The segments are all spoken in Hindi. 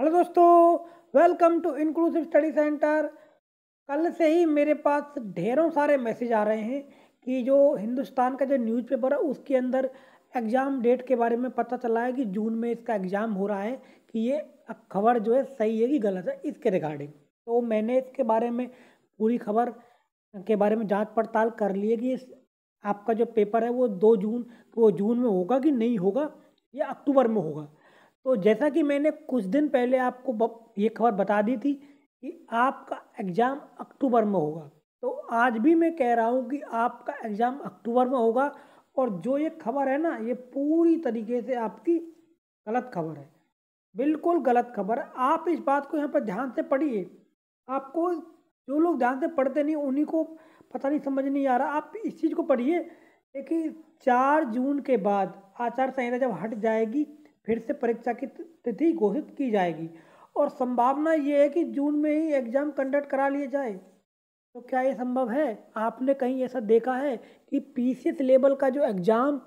हेलो दोस्तों welcome to inclusive study centre कल से ही मेरे पास ढेरों सारे मैसेज आ रहे हैं कि जो हिंदुस्तान का जो न्यूज़पेपर है उसके अंदर एग्ज़ाम डेट के बारे में पता चला है कि जून में इसका एग्ज़ाम हो रहा है कि ये खबर जो है सही है कि गलत है इसके रिगार्डिंग तो मैंने इसके बारे में पूरी खबर के बारे में जाँच पड़ताल कर ली है कि आपका जो पेपर है वो दो जून वो जून में होगा कि नहीं होगा या अक्टूबर में होगा तो जैसा कि मैंने कुछ दिन पहले आपको ये खबर बता दी थी कि आपका एग्ज़ाम अक्टूबर में होगा तो आज भी मैं कह रहा हूँ कि आपका एग्ज़ाम अक्टूबर में होगा और जो ये खबर है ना ये पूरी तरीके से आपकी गलत खबर है बिल्कुल गलत खबर है आप इस बात को यहाँ पर ध्यान से पढ़िए आपको जो लोग ध्यान से पढ़ते नहीं उन्हीं को पता नहीं समझ नहीं आ रहा आप इस चीज़ को पढ़िए देखिए चार जून के बाद आचार संहिता जब हट जाएगी फिर से परीक्षा की तिथि घोषित की जाएगी और संभावना ये है कि जून में ही एग्ज़ाम कंडक्ट करा लिए जाए तो क्या ये संभव है आपने कहीं ऐसा देखा है कि पीसीएस लेवल का जो एग्ज़ाम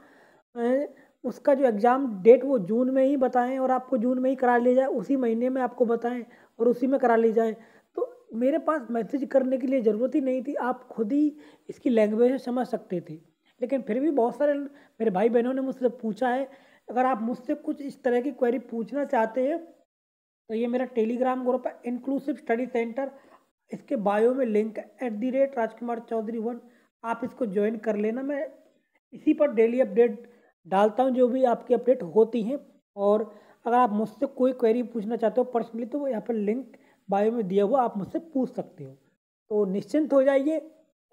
उसका जो एग्ज़ाम डेट वो जून में ही बताएं और आपको जून में ही करा लिया जाए उसी महीने में आपको बताएं और उसी में करा ली जाए तो मेरे पास मैसेज करने के लिए ज़रूरत ही नहीं थी आप खुद ही इसकी लैंग्वेज समझ सकते थे लेकिन फिर भी बहुत सारे मेरे भाई बहनों ने मुझसे पूछा है अगर आप मुझसे कुछ इस तरह की क्वेरी पूछना चाहते हैं तो ये मेरा टेलीग्राम ग्रुप है इंक्लूसिव स्टडी सेंटर इसके बायो में link at the rate Rajkumar Chaudhary one आप इसको ज्वाइन कर लेना मैं इसी पर डेली अपडेट डालता हूँ जो भी आपकी अपडेट होती हैं और अगर आप मुझसे कोई क्वेरी पूछना चाहते हो पर्सनली तो यहाँ पर लिंक बायो में दिया हुआ आप मुझसे पूछ सकते हो तो निश्चिंत हो जाइए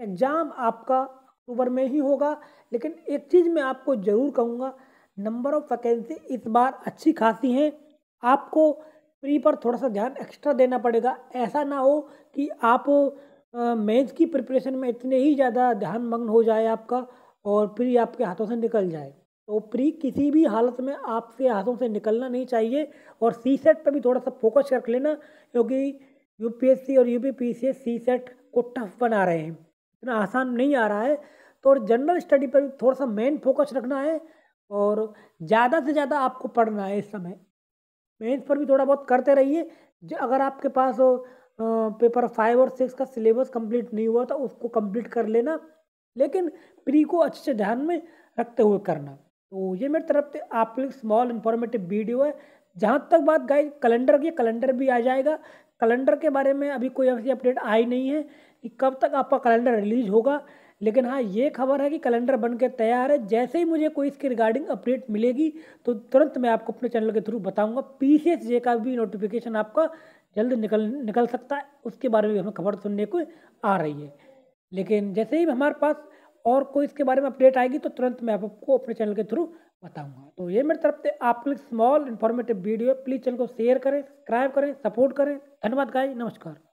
एग्ज़ाम आपका अक्टूबर में ही होगा लेकिन एक चीज़ मैं आपको ज़रूर कहूँगा नंबर ऑफ वैकेंसी इस बार अच्छी खासी हैं आपको प्री पर थोड़ा सा ध्यान एक्स्ट्रा देना पड़ेगा ऐसा ना हो कि आप मेंस की प्रिपरेशन में इतने ही ज़्यादा ध्यान मग्न हो जाए आपका और प्री आपके हाथों से निकल जाए तो प्री किसी भी हालत में आपके हाथों से निकलना नहीं चाहिए और सी सेट पर भी थोड़ा सा फोकस कर लेना क्योंकि यू और यू पी सी सेट को टफ बना रहे हैं इतना आसान नहीं आ रहा है तो और जनरल स्टडी पर भी थोड़ा सा मेन फोकस रखना है और ज़्यादा से ज़्यादा आपको पढ़ना है इस समय मेन्स पर भी थोड़ा बहुत करते रहिए अगर आपके पास पेपर फाइव और सिक्स का सिलेबस कंप्लीट नहीं हुआ तो उसको कंप्लीट कर लेना लेकिन प्री को अच्छे से ध्यान में रखते हुए करना तो ये मेरी तरफ से आपके लिए स्मॉल इन्फॉर्मेटिव वीडियो है जहाँ तक बात गई कैलेंडर की कैलेंडर भी आ जाएगा कैलेंडर के बारे में अभी कोई ऐसी अपडेट आई नहीं है कि कब तक आपका कैलेंडर रिलीज होगा लेकिन हाँ ये खबर है कि कैलेंडर बन के तैयार है जैसे ही मुझे कोई इसके रिगार्डिंग अपडेट मिलेगी तो तुरंत मैं आपको अपने चैनल के थ्रू बताऊंगा पी जे का भी नोटिफिकेशन आपका जल्द निकल निकल सकता है उसके बारे में भी हमें खबर सुनने को आ रही है लेकिन जैसे ही हमारे पास और कोई इसके बारे में अपडेट आएगी तो तुरंत मैं आपको अपने चैनल के थ्रू बताऊँगा तो ये मेरी तरफ से आपके लिए स्मॉल इन्फॉर्मेटिव वीडियो है प्लीज़ चैनल को शेयर करें सब्सक्राइब करें सपोर्ट करें धन्यवाद गाय नमस्कार